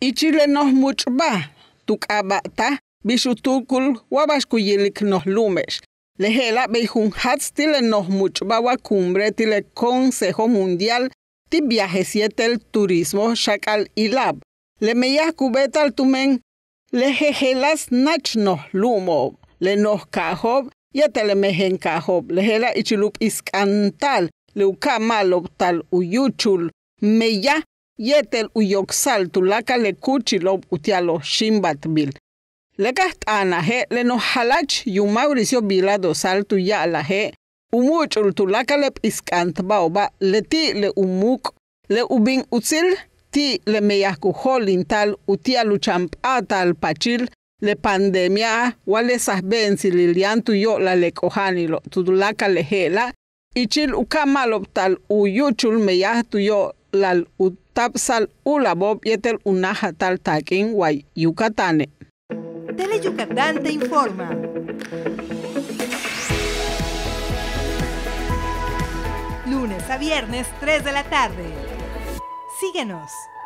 y Chile mucho Ichilenos muchba, tukabata, bishutukul, wabashkuyilik nos lumes. Lejela beijun hats tile nos va wa cumbre tile Consejo Mundial ti viaje siete el turismo shakal ilab. Le me cubeta al tumen, lejejelas nach nos lumo, le nos cajob, ya te le mejen cajob, lejela y ichilup iscantal, leuka malo tal uyuchul, meya yetel le tulaka kuchilo utialo shimbat bil. Lekast he le no halach mauricio bilado saltu ya He, Umuch lep iskant baoba le ti le umuk le ubin util ti le meyahkuholin tal Champ Atal pachil le pandemia wale ben sililian yo la le kohanilo y ichil ukamalop tal uyuchul meyah yo lal utapsal ulabob yetel unajatal takin guay yucatane. Tele Yucatán te informa. Lunes a viernes, 3 de la tarde. Síguenos.